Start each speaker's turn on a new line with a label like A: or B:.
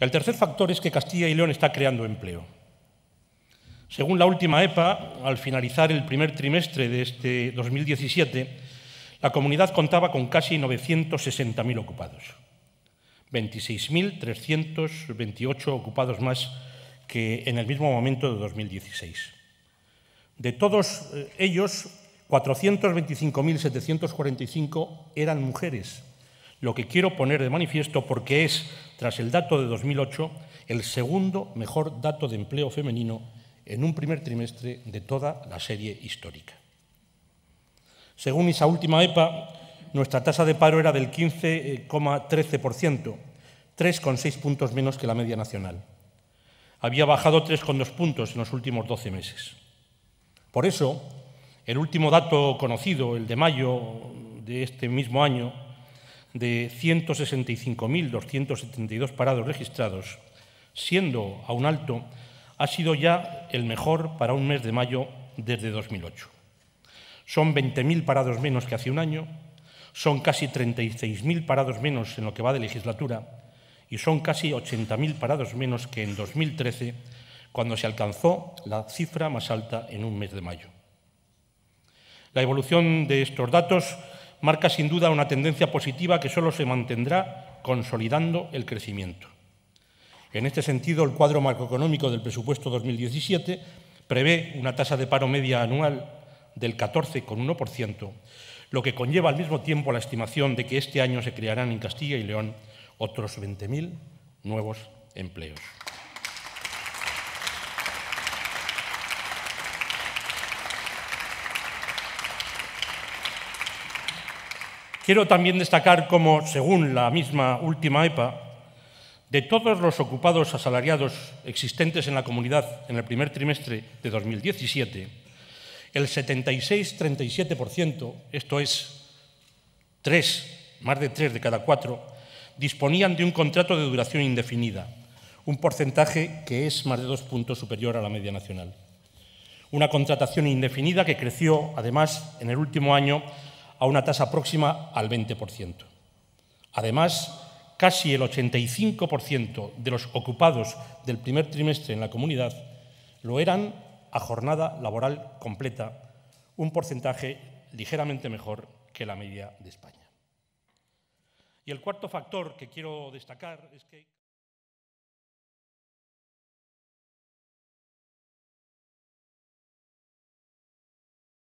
A: El tercer factor es que Castilla y León está creando empleo. Según la última EPA, al finalizar el primer trimestre de este 2017, la comunidad contaba con casi 960.000 ocupados, 26.328 ocupados más que en el mismo momento de 2016. De todos eh, ellos, 425.745 eran mujeres, lo que quiero poner de manifiesto porque es, tras el dato de 2008, el segundo mejor dato de empleo femenino en un primer trimestre de toda la serie histórica. Según esa última EPA, nuestra tasa de paro era del 15,13%, 3,6 puntos menos que la media nacional. Había bajado 3,2 puntos en los últimos 12 meses. Por eso, el último dato conocido, el de mayo de este mismo año, de 165.272 parados registrados, siendo a un alto, ha sido ya el mejor para un mes de mayo desde 2008. Son 20.000 parados menos que hace un año, son casi 36.000 parados menos en lo que va de legislatura y son casi 80.000 parados menos que en 2013, cuando se alcanzó la cifra más alta en un mes de mayo. La evolución de estos datos marca sin duda una tendencia positiva que solo se mantendrá consolidando el crecimiento. En este sentido, el cuadro macroeconómico del presupuesto 2017 prevé una tasa de paro media anual del 14,1%, lo que conlleva al mismo tiempo la estimación de que este año se crearán en Castilla y León otros 20.000 nuevos empleos. Quiero también destacar cómo, según la misma última EPA, de todos los ocupados asalariados existentes en la comunidad en el primer trimestre de 2017, el 76-37%, esto es, tres, más de tres de cada cuatro, disponían de un contrato de duración indefinida, un porcentaje que es más de dos puntos superior a la media nacional. Una contratación indefinida que creció, además, en el último año a una tasa próxima al 20%. Además, casi el 85% de los ocupados del primer trimestre en la comunidad lo eran a jornada laboral completa, un porcentaje ligeramente mejor que la media de España. Y el cuarto factor que quiero destacar es que...